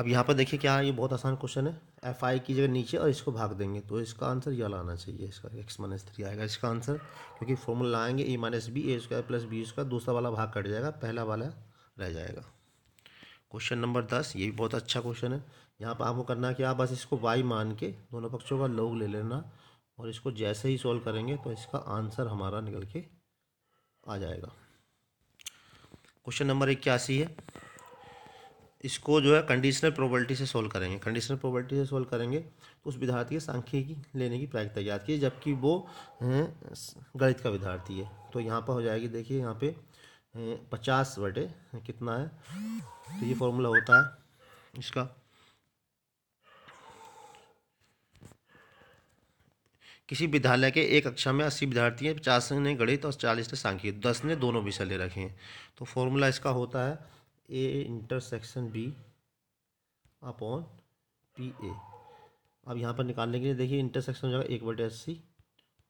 अब यहाँ पर देखिए क्या है ये बहुत आसान क्वेश्चन है एफ आई की जगह नीचे और इसको भाग देंगे तो इसका आंसर ये वाला आना चाहिए इसका एक्स माइनस थ्री आएगा इसका आंसर क्योंकि फॉर्मूला आएंगे A minus B A square plus B square दूसरा वाला भाग कट जाएगा पहला वाला रह जाएगा क्वेश्चन नंबर दस ये भी बहुत अच्छा क्वेश्चन है यहाँ पर आपको करना क्या बस इसको वाई मान के दोनों पक्षों का लोग ले लेना और इसको जैसे ही सॉल्व करेंगे तो इसका आंसर हमारा निकल के आ जाएगा क्वेश्चन नंबर इक्यासी है इसको जो है कंडीशनल प्रोबेबिलिटी से सोल्व करेंगे कंडीशनल प्रोबेबिलिटी से सोल्व करेंगे तो उस विद्यार्थी के सांख्यिकी लेने की प्रायिकता याद की जबकि वो गणित का विद्यार्थी है तो यहाँ पर हो जाएगी देखिए यहाँ पे पचास बटे कितना है तो ये फॉर्मूला होता है इसका किसी विद्यालय के एक कक्षा में अस्सी विद्यार्थी हैं पचास ने गणित और चालीस ने सांख्यिक दस ने दोनों विषय ले रखे हैं तो फॉर्मूला इसका होता है A intersection B upon P A अब यहाँ पर निकालने के लिए देखिए इंटरसेक्शन हो जाएगा एक बटे अस्सी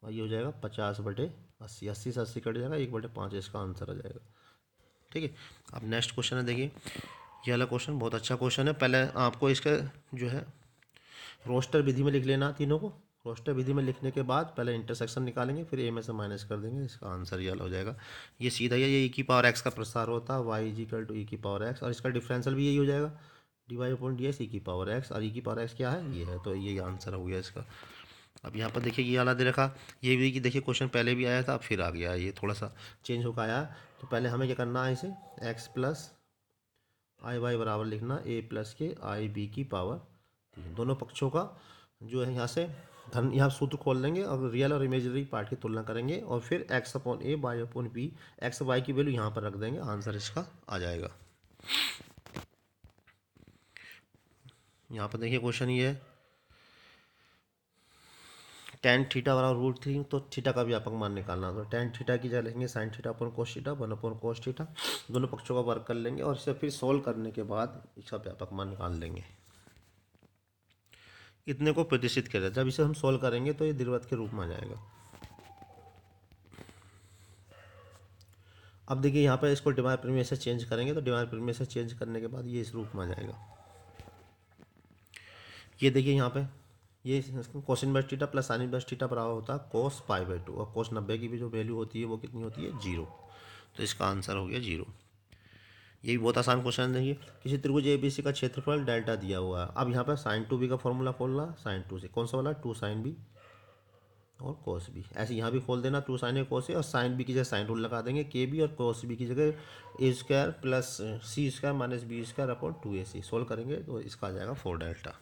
और ये हो जाएगा पचास बटे अस्सी अस्सी से अस्सी कट जाएगा एक बटे पाँच इसका आंसर आ जाएगा ठीक है अब नेक्स्ट क्वेश्चन है देखिए ये वाला क्वेश्चन बहुत अच्छा क्वेश्चन है पहले आपको इसका जो है रोस्टर विधि में लिख लेना तीनों को क्रोस्टा विधि में लिखने के बाद पहले इंटरसेक्शन निकालेंगे फिर ए में से माइनस कर देंगे इसका आंसर ये हो जाएगा ये सीधा ही ये ई e की पावर एक्स का प्रसार होता है वाई इजिकल टू ई की पावर एक्स और इसका डिफरेंशियल भी यही हो जाएगा D Y point D S E की पावर एक्स और ई e की पावर एक्स क्या है ये है तो ये आंसर हो गया इसका अब यहाँ पर देखिए ये वाला दे रखा ये भी कि देखिए क्वेश्चन पहले भी आया था अब फिर आ गया ये थोड़ा सा चेंज होकर आया तो पहले हमें क्या करना है इसे एक्स प्लस आई वाई बराबर लिखना ए प्लस के आई बी की पावर दोनों पक्षों का जो है यहाँ से धन यहाँ सूत्र खोल लेंगे और रियल और इमेजरी पार्ट की तुलना करेंगे और फिर X upon A by upon B X Y की वैल्यू यहाँ पर रख देंगे आंसर इसका आ जाएगा यहाँ पर देखिए क्वेश्चन ये है टेन थीटा वाला रूट थ्री तो थीटा का व्यापक मान निकालना तो टेन थीटा की जगह लेंगे sine theta upon cos theta one upon cos theta दोनों पक्षों का वर्क कर लेंगे और इसे फिर सोल्व करने के बाद इसका व्यापक मान निकाल लेंगे इतने को प्रतिष्ठित किया जाए जब इसे हम सोल्व करेंगे तो ये द्विर्वत के रूप में आ जाएगा अब देखिए यहाँ पर इसको डिमांड प्रीमियर से चेंज करेंगे तो डिमांड प्रीमियर से चेंज करने के बाद ये इस रूप में आ जाएगा ये देखिए यहाँ पे ये cos inverse theta plus sine inverse theta बराबर होता है कोस पाई बाई टू और कोस नब्बे की भी जो वैल्यू होती है वो कितनी होती है जीरो तो इसका आंसर हो गया जीरो ये भी बहुत आसान क्वेश्चन देखिए किसी त्रिभुज ए बी सी का क्षेत्रफल डेल्टा दिया हुआ है अब यहाँ पर साइन टू बी का फॉर्मूला खोलना साइन टू से कौन सा वाला टू साइन बी और कोस बी ऐसे यहाँ भी खोल देना टू साइन ए कोस ए और साइन बी की जगह साइन रूल लगा देंगे के बी और कोस बी की जगह A square plus C square minus B square upon two A C solve करेंगे तो इसका आ जाएगा फोर डेल्टा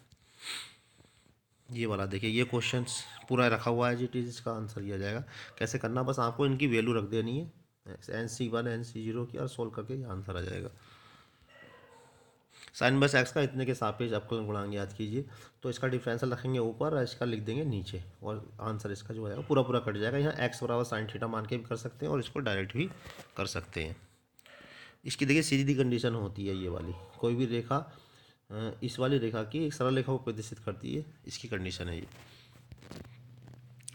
ये वाला देखिए ये क्वेश्चन पूरा रखा हुआ है जी टीज इसका आंसर दिया जाएगा कैसे करना बस आपको इनकी वैल्यू रख देनी है N C one N C zero की और सोल्व करके ये आंसर आ जाएगा साइन बस एक्स का इतने के सापेक्ष आपको गुणांग याद कीजिए तो इसका डिफ्रेंसल रखेंगे ऊपर और इसका लिख देंगे नीचे और आंसर इसका जो है पूरा पूरा कट जाएगा यहाँ एक्स बराबर साइन थीटा मान के भी कर सकते हैं और इसको डायरेक्ट भी कर सकते हैं इसकी देखिए सीधी कंडीशन होती है ये वाली कोई भी रेखा इस वाली रेखा की एक सरल रेखा को प्रदर्शित करती है इसकी कंडीशन है ये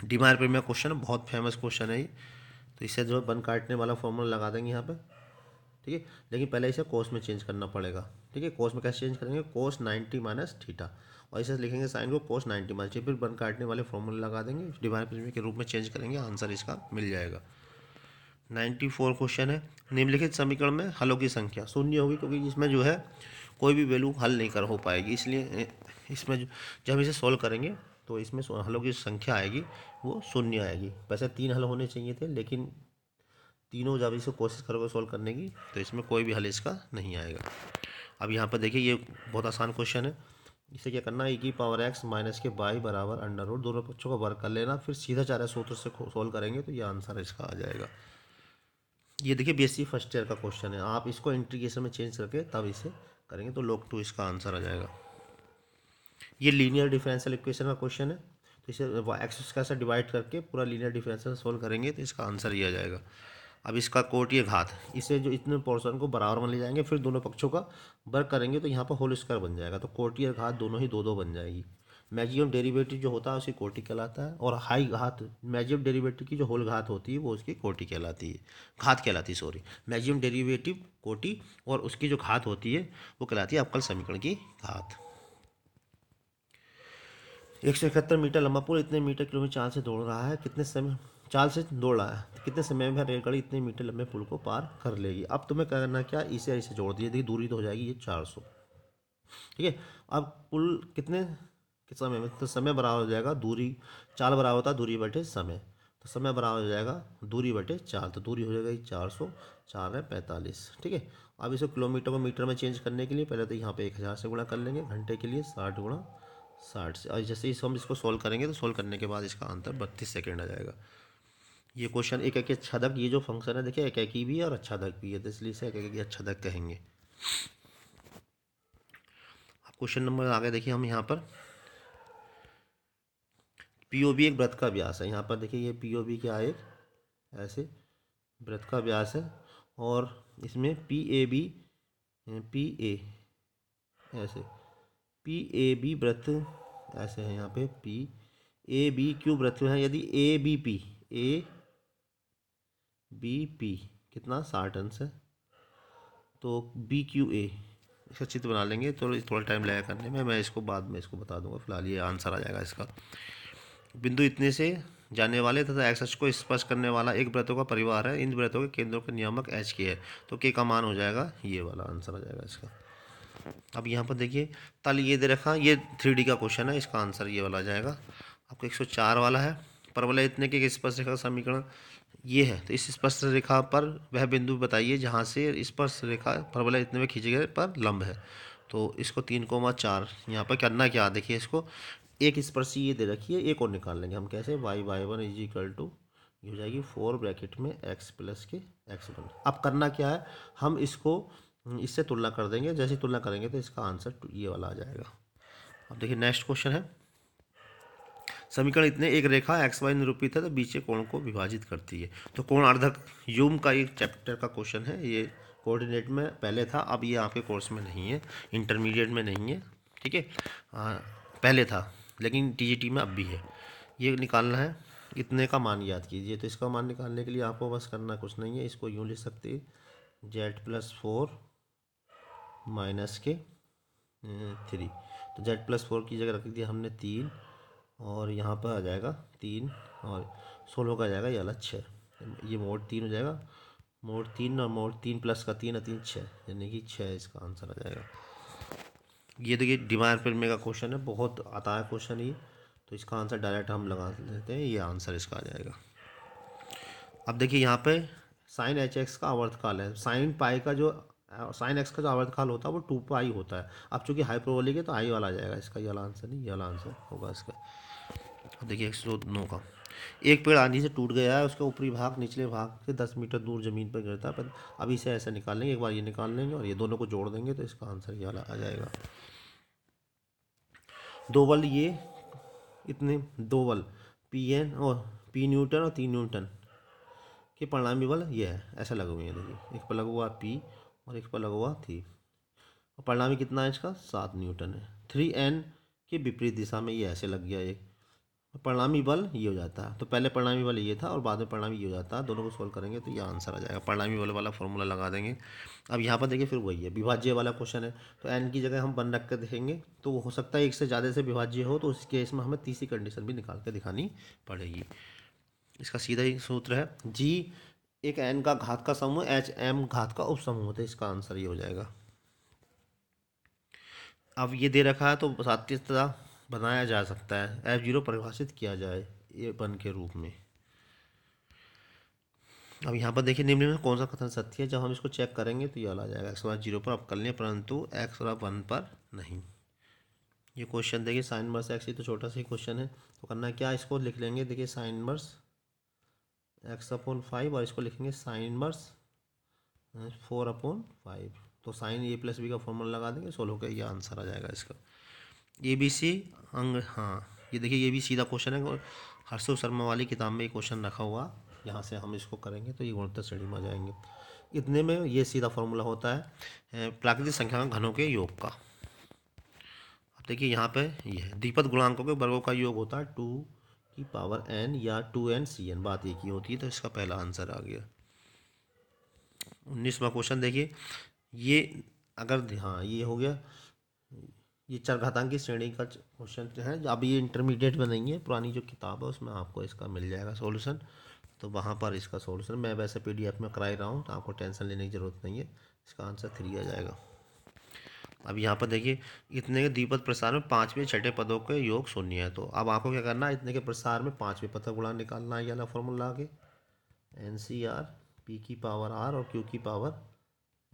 डी मार में क्वेश्चन बहुत फेमस क्वेश्चन है ये तो इससे जो बन काटने वाला फॉर्मूला लगा देंगे यहाँ पे ठीक है लेकिन पहले इसे कोस में चेंज करना पड़ेगा ठीक है कोस में कैसे चेंज करेंगे कोस नाइन्टी माइनस थीटा और इसे लिखेंगे साइन को कोस नाइन्टी माइनस फिर बन काटने वाले फॉर्मूला लगा देंगे डिवाइड के रूप में चेंज करेंगे आंसर इसका मिल जाएगा नाइन्टी फोर क्वेश्चन है निम्नलिखित समीकरण में हलों की संख्या शून्य होगी क्योंकि इसमें जो है कोई भी वैल्यू हल नहीं कर हो पाएगी इसलिए इसमें जो जब इसे सॉल्व करेंगे तो इसमें हलों की संख्या आएगी वो शून्य आएगी वैसे तीन हल होने चाहिए थे लेकिन तीनों जब इसे कोशिश करोगे सॉल्व करने की तो इसमें कोई भी हल इसका नहीं आएगा अब यहाँ पर देखिए ये बहुत आसान क्वेश्चन है इसे क्या करना है e की power X minus K by बराबर अंडर रोड दोनों पक्षों का वर्क कर लेना फिर सीधा चारा सूत्र से सोल्व करेंगे तो ये आंसर इसका आ जाएगा ये देखिए बीएससी फर्स्ट ईयर का क्वेश्चन है आप इसको इंट्रीगेशन में चेंज करके तब इसे करेंगे तो लोग टू इसका आंसर आ जाएगा ये लीनियर डिफरेंशियल इक्वेशन का क्वेश्चन है तो इसे एक्स स्क्वायर से डिवाइड करके पूरा लीनियर डिफरेंशियल सोल्व करेंगे तो इसका आंसर ये आ जाएगा अब इसका कोट ये घात इसे जो इतने पोर्सन को बराबर में ले जाएंगे फिर दोनों पक्षों का वर्क करेंगे तो यहाँ पर होल स्क्वायर बन जाएगा तो कोटियर घात दोनों ही दो दो बन जाएगी मैजियम डेरिवेटिव जो होता है उसी कोटी कहलाता है और हाई घात मैजियम डेरिवेटिव की जो होल घात होती है वो उसकी कोटी कहलाती है घात कहलाती है सॉरी मैजियम डेरिवेटिव कोटी और उसकी जो घात होती है वो कहलाती है अवकल समीकरण की घात एक सौ इकहत्तर मीटर लंबा पुल इतने मीटर किलोमीटर चाल से दौड़ रहा है कितने समय चाल से दौड़ रहा है कितने समय में रेलगाड़ी इतने मीटर लंबे पुल को पार कर लेगी अब तुम्हें करना क्या इसे e इसे जोड़ दिए देखिए दूरी तो हो जाएगी ये चार सौ ठीक है अब पुल कितने किस समय में तो समय बराबर हो जाएगा दूरी चाल बराबर होता है दूरी बटे समय तो समय बराबर हो जाएगा दूरी बटे चार तो दूरी हो जाएगी चार सौ चार है पैंतालीस ठीक है अब इसे किलोमीटर को मीटर में चेंज करने के लिए पहले तो यहाँ पे एक हज़ार से गुणा कर लेंगे घंटे के लिए साठ गुणा साठ से और जैसे इस हम इसको सोल्व करेंगे तो सोल्व करने के बाद इसका आंसर बत्तीस सेकेंड आ जाएगा ये क्वेश्चन एक एक अच्छा धक ये जो फंक्शन है देखिए एक एक ही भी है और अच्छा धक भी है तो इसलिए इसे एक एक अच्छा धक कहेंगे अब क्वेश्चन नंबर आगे देखिए हम यहाँ पर पीओबी एक व्रत का व्यास है यहाँ पर देखिए ये पीओबी क्या है एक ऐसे व्रत का व्यास है और इसमें P A B P A ऐसे पी ए बी व्रत ऐसे है यहाँ पे पी ए बी क्यू व्रत है यदि A B P A B P कितना साठ अंश है तो बी क्यू ए इसका चित्र बना लेंगे तो थोड़ा टाइम लगेगा करने में मैं इसको बाद में इसको बता दूंगा फिलहाल ये आंसर आ जाएगा इसका बिंदु इतने से जाने वाले तथा एक्स को स्पर्श करने वाला एक व्रतों का परिवार है इन व्रतों के केंद्रों के नियामक एच के है तो के का मान हो जाएगा ये वाला आंसर आ जाएगा इसका अब यहाँ पर देखिए तल ये दे रखा ये थ्री का क्वेश्चन है इसका आंसर ये वाला जाएगा आपका एक वाला है परवल इतने के स्पर्श रेखा समीकरण ये है तो इस स्पर्श रेखा पर वह बिंदु बताइए जहाँ से स्पर्श रेखा परवल इतने में खींचे गए पर लंब है तो इसको तीन कोमा चार यहाँ पर करना क्या देखिए इसको एक स्पर्श ये दे रखी है एक और निकाल लेंगे हम कैसे Y Y one is equal to ये हो जाएगी फोर ब्रैकेट में एक्स प्लस के एक्स वन अब करना क्या है हम इसको हम्म, इससे तुलना कर देंगे जैसे तुलना करेंगे तो इसका आंसर ये वाला आ जाएगा अब देखिए नेक्स्ट क्वेश्चन है समीकरण इतने एक रेखा एक्स वाई निरूपित है तो बीचे कोण को विभाजित करती है तो कोण अर्धक यूम का एक चैप्टर का क्वेश्चन है ये कोऑर्डिनेट में पहले था अब ये आपके कोर्स में नहीं है इंटरमीडिएट में नहीं है ठीक है पहले था लेकिन टीजीटी में अब भी है ये निकालना है इतने का मान याद कीजिए तो इसका मान निकालने के लिए आपको बस करना कुछ नहीं है इसको यूँ लिख सकते Z plus four minus K three तो जेड प्लस फोर की जगह रख दिया हमने तीन और यहाँ पर आ जाएगा तीन और सोलह का आ जाएगा ये अलग छः ये मोड तीन हो जाएगा मोड तीन और मोड तीन प्लस का तीन और तीन छः यानी कि छः इसका आंसर आ जाएगा ये देखिए डिमायर फिल्मे का क्वेश्चन है बहुत आता है क्वेश्चन ये तो इसका आंसर डायरेक्ट हम लगा देते हैं ये आंसर इसका आ जाएगा अब देखिए यहाँ पे साइन एच एक्स का आवर्तकाल है साइन पाई का जो और साइन एक्स का जो आवर्तकाल होता है वो टू पाई होता है अब चूंकि हाइपरबोलिक है तो आई वाला आ जाएगा इसका ये वाला आंसर नहीं ये वाला आंसर होगा इसका अब देखिए एक सौ नौ का एक पेड़ आंधी से टूट गया है उसका ऊपरी भाग निचले भाग से दस मीटर दूर जमीन पर गिरता है पर अब इसे ऐसे निकाल लेंगे एक बार ये निकाल लेंगे और ये दोनों को जोड़ देंगे तो इसका आंसर ये वाला आ जाएगा दो बल ये इतने दो बल पी एन और पी न्यूटन और तीन न्यूटन के परिणामी बल ये है ऐसा लगे हुए हैं देखिए एक पर लगा हुआ पी और एक पर लगा हुआ थी और परिणामी कितना है इसका सात न्यूटन है थ्री एन के विपरीत दिशा में ये ऐसे लग गया एक परिणामी बल ये हो जाता है तो पहले परिणामी बल ये था और बाद में परिणामी ये हो जाता है दोनों को सॉल्व करेंगे तो ये आंसर आ जाएगा परिणामी बल वाला फॉर्मूला लगा देंगे अब यहाँ पर देखिए फिर वही है विभाज्य वाला क्वेश्चन है तो एन की जगह हम बन रख कर देखेंगे तो वो हो सकता है एक से ज़्यादा से विभाज्य हो तो उस केस में हमें तीसरी कंडीशन भी निकाल के दिखानी पड़ेगी इसका सीधा ही सूत्र है जी एक एन का घात का समूह एच एम घात का उपसमूह होता है इसका आंसर ये हो जाएगा अब ये दे रखा है तो सात्यता बनाया जा सकता है एफ जीरो परिभाषित किया जाए ए वन के रूप में अब यहाँ पर देखिए निम्न में कौन सा कथन सत्य है जब हम इसको चेक करेंगे तो ये वाला जाएगा एक्स वाला जीरो पर आप कर लें परंतु एक्स वाला वन पर नहीं ये क्वेश्चन देखिए साइन वर्स एक्स ये तो छोटा सा ही क्वेश्चन है तो करना क्या इसको लिख लेंगे देखिए sine inverse X upon five और इसको लिखेंगे sine inverse four upon five तो साइन ए प्लस बी का फॉर्मूला लगा देंगे सोल्व होकर ये आंसर आ जाएगा इसका ए बी सी अंग हाँ ये देखिए ये भी सीधा क्वेश्चन है और हर्षव शर्मा वाली किताब में ये क्वेश्चन रखा हुआ यहाँ से हम इसको करेंगे तो ये गुणोत्तर श्रेणी में आ जाएंगे इतने में ये सीधा फॉर्मूला होता है प्राकृतिक संख्या घनों के योग का अब देखिए यहाँ पे ये यह है दीपक गुणांकों के वर्गों का योग होता है टू की पावर एन या टू एन सी एन बात एक ही होती है तो इसका पहला आंसर आ गया उन्नीसवा क्वेश्चन देखिए ये अगर हाँ ये हो गया ये चार घातांक की श्रेणी का क्वेश्चन है अब ये इंटरमीडिएट में नहीं है पुरानी जो किताब है उसमें आपको इसका मिल जाएगा सोल्यूशन तो वहाँ पर इसका सोल्यूशन मैं वैसे पीडीएफ में कराई रहा हूँ तो आपको टेंशन लेने की ज़रूरत नहीं है इसका आंसर थ्री आ जाएगा अब यहाँ पर देखिए इतने के द्विपद प्रसार में पाँचवें छठे पदों के योग शून्य है तो अब आपको क्या करना है इतने के प्रसार में पाँचवें पद का गुणा निकालना है याला फॉर्मूला के एन सी आर पी की पावर आर और क्यू की पावर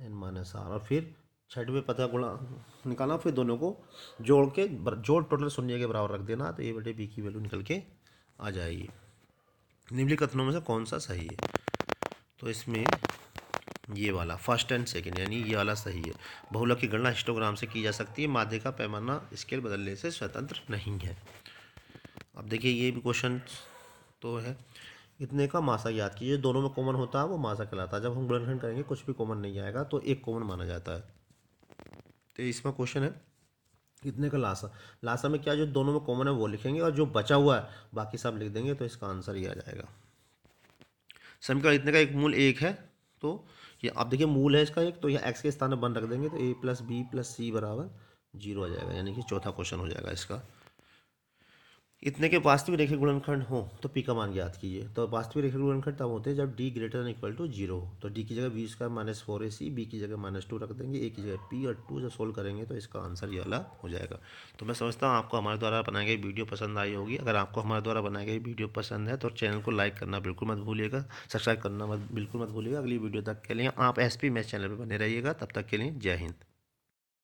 एन माइनस आर और फिर छठवें पद का गुणा निकालना फिर दोनों को जोड़ के जोड़ टोटल शून्य के बराबर रख देना तो ए बटे बी की वैल्यू निकल के आ जाएगी निम्नलिखित कथनों में से कौन सा सही है तो इसमें ये वाला फर्स्ट एंड सेकेंड यानी ये वाला सही है बहुलक की गणना हिस्टोग्राम से की जा सकती है माध्य का पैमाना स्केल बदलने से स्वतंत्र नहीं है अब देखिए ये भी क्वेश्चन तो है इतने का मासा याद कीजिए दोनों में कॉमन होता है वो मासा कहलाता है जब हम गुणनखंड करेंगे कुछ भी कॉमन नहीं आएगा तो एक कॉमन माना जाता है तो इसमें क्वेश्चन है इतने का लासा लासा में क्या जो दोनों में कॉमन है वो लिखेंगे और जो बचा हुआ है बाकी सब लिख देंगे तो इसका आंसर ही आ जाएगा समीकरण इतने का एक मूल एक है तो ये आप देखिए मूल है इसका एक तो यह एक्स के स्थान पर वन रख देंगे तो A plus B plus C बराबर जीरो आ जाएगा यानी कि चौथा क्वेश्चन हो जाएगा इसका इतने के वास्तविक रेखा गुणनखंड हो तो पी का मान ज्ञात कीजिए तो वास्तविक रेखा गुणनखंड तब होते हैं जब D greater than equal to zero हो तो डी की जगह B square minus four A C B की जगह माइनस टू रख देंगे ए की जगह पी और टू जब सोल्व करेंगे तो इसका आंसर ये वाला हो जाएगा तो मैं समझता हूँ आपको हमारे द्वारा बनाई गई वीडियो पसंद आई होगी अगर आपको हमारे द्वारा बनाई गई वीडियो पसंद है तो चैनल को लाइक करना बिल्कुल मत भूलिएगा सब्सक्राइब करना मत बिल्कुल मत भूलिएगा अगली वीडियो तक के लिए आप एस पी मैच चैनल पर बने रहिएगा तब तक के लिए जय हिंद